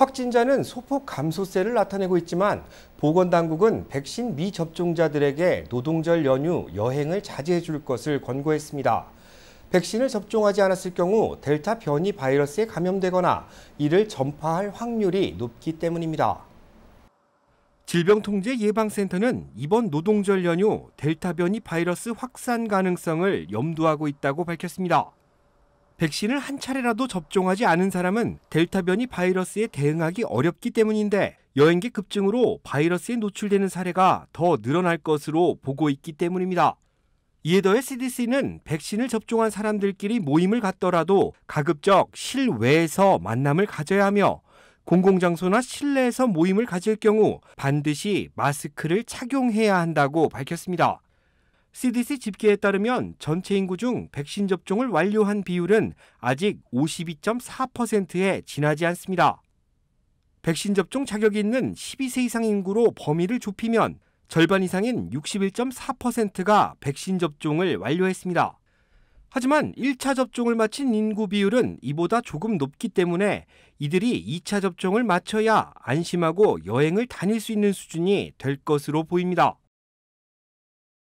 확진자는 소폭 감소세를 나타내고 있지만 보건당국은 백신 미접종자들에게 노동절 연휴 여행을 자제해 줄 것을 권고했습니다. 백신을 접종하지 않았을 경우 델타 변이 바이러스에 감염되거나 이를 전파할 확률이 높기 때문입니다. 질병통제예방센터는 이번 노동절 연휴 델타 변이 바이러스 확산 가능성을 염두하고 있다고 밝혔습니다. 백신을 한 차례라도 접종하지 않은 사람은 델타 변이 바이러스에 대응하기 어렵기 때문인데 여행객 급증으로 바이러스에 노출되는 사례가 더 늘어날 것으로 보고 있기 때문입니다. 이에 더해 CDC는 백신을 접종한 사람들끼리 모임을 갖더라도 가급적 실외에서 만남을 가져야 하며 공공장소나 실내에서 모임을 가질 경우 반드시 마스크를 착용해야 한다고 밝혔습니다. CDC 집계에 따르면 전체 인구 중 백신 접종을 완료한 비율은 아직 52.4%에 지나지 않습니다. 백신 접종 자격이 있는 12세 이상 인구로 범위를 좁히면 절반 이상인 61.4%가 백신 접종을 완료했습니다. 하지만 1차 접종을 마친 인구 비율은 이보다 조금 높기 때문에 이들이 2차 접종을 마쳐야 안심하고 여행을 다닐 수 있는 수준이 될 것으로 보입니다.